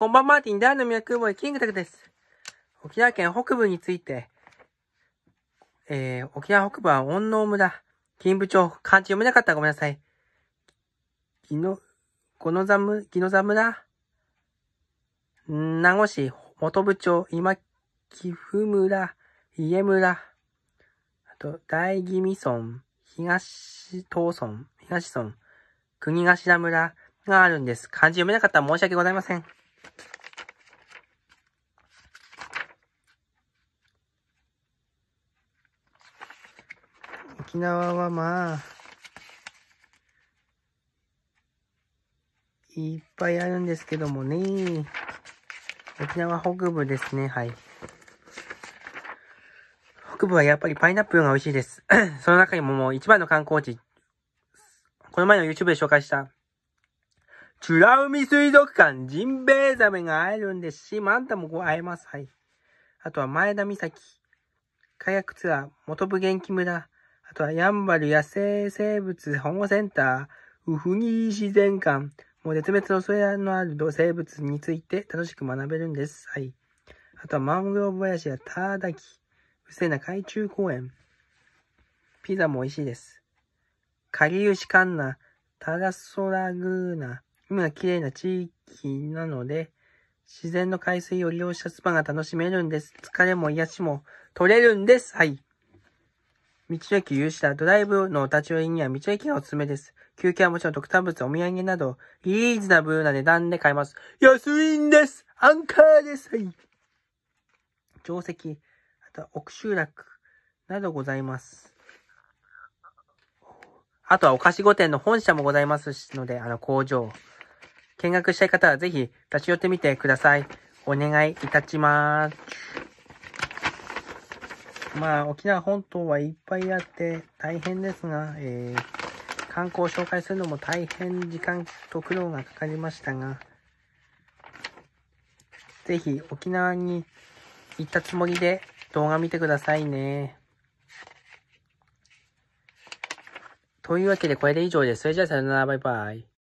こんばんは、マーティン第の宮空母へキングタクです。沖縄県北部について、えー、沖縄北部は恩納村、金部町、漢字読めなかったらごめんなさい。木の、この座む、木の座村、名護市、本部町、今、木府村、家村、あと、大宜味村、東東村、東村、国頭村があるんです。漢字読めなかったら申し訳ございません。沖縄はまあ、いっぱいあるんですけどもね。沖縄北部ですね、はい。北部はやっぱりパイナップルが美味しいです。その中にももう一番の観光地、この前の YouTube で紹介したチュラ海水族館、ジンベエザメが会えるんですし、マンタもこう会えます。はい。あとは前田岬、火薬ツアー、元部元気村、あとはヤンバル野生生物保護センター、ウフギ自然館、もう絶滅の恐れのある生物について楽しく学べるんです。はい。あとはマングローブ林やターダキ、不正な海中公園。ピザも美味しいです。カリウシカンナ、タラソラグーナ、海が綺麗な地域なので、自然の海水を利用したスパが楽しめるんです。疲れも癒しも取れるんです。はい。道の駅有志だ。ドライブの立ち寄りには道の駅がおすすめです。休憩はもちろん特産物、お土産など、リーズナブルな値段で買えます。安いんですアンカーですはい。定石、あとは奥集落などございます。あとはお菓子御殿の本社もございますので、あの工場。見学したい方はぜひ立ち寄ってみてください。お願いいたします。まあ、沖縄本島はいっぱいあって大変ですが、えー、観光を紹介するのも大変時間と苦労がかかりましたが、ぜひ沖縄に行ったつもりで動画見てくださいね。というわけでこれで以上です。それじゃあさよなら、バイバイ。